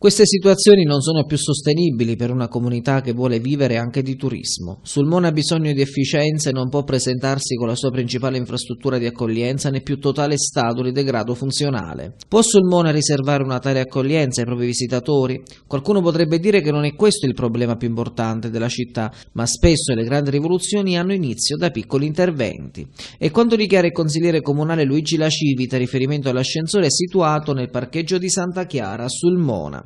Queste situazioni non sono più sostenibili per una comunità che vuole vivere anche di turismo. Sulmona ha bisogno di efficienza e non può presentarsi con la sua principale infrastruttura di accoglienza né più totale stato di degrado funzionale. Può Sulmona riservare una tale accoglienza ai propri visitatori? Qualcuno potrebbe dire che non è questo il problema più importante della città, ma spesso le grandi rivoluzioni hanno inizio da piccoli interventi. E quanto dichiara il consigliere comunale Luigi Lacivita riferimento all'ascensore è situato nel parcheggio di Santa Chiara a Sulmona.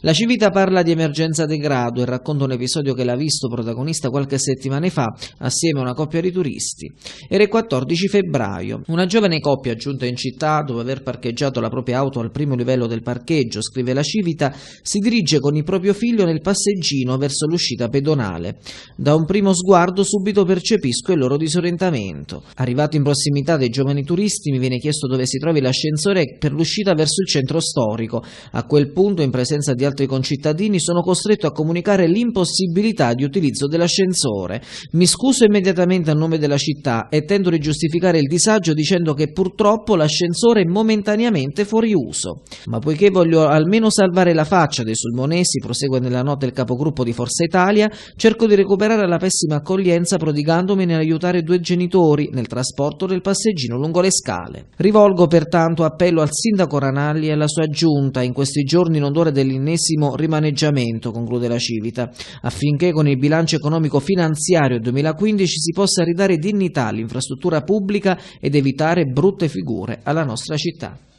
La Civita parla di emergenza degrado e racconta un episodio che l'ha visto protagonista qualche settimana fa assieme a una coppia di turisti. Era il 14 febbraio. Una giovane coppia giunta in città dopo aver parcheggiato la propria auto al primo livello del parcheggio, scrive la Civita, si dirige con il proprio figlio nel passeggino verso l'uscita pedonale. Da un primo sguardo subito percepisco il loro disorientamento. Arrivato in prossimità dei giovani turisti mi viene chiesto dove si trovi l'ascensore per l'uscita verso il centro storico. A quel punto in presenza presenza di altri concittadini, sono costretto a comunicare l'impossibilità di utilizzo dell'ascensore. Mi scuso immediatamente a nome della città e tendo di giustificare il disagio dicendo che purtroppo l'ascensore è momentaneamente fuori uso. Ma poiché voglio almeno salvare la faccia dei sulmonesi, prosegue nella nota il capogruppo di Forza Italia, cerco di recuperare la pessima accoglienza prodigandomi nell'aiutare due genitori nel trasporto del passeggino lungo le scale. Rivolgo pertanto appello al sindaco Ranalli e alla sua giunta in questi giorni in odore delle dell'ennesimo rimaneggiamento, conclude la Civita, affinché con il bilancio economico-finanziario 2015 si possa ridare dignità all'infrastruttura pubblica ed evitare brutte figure alla nostra città.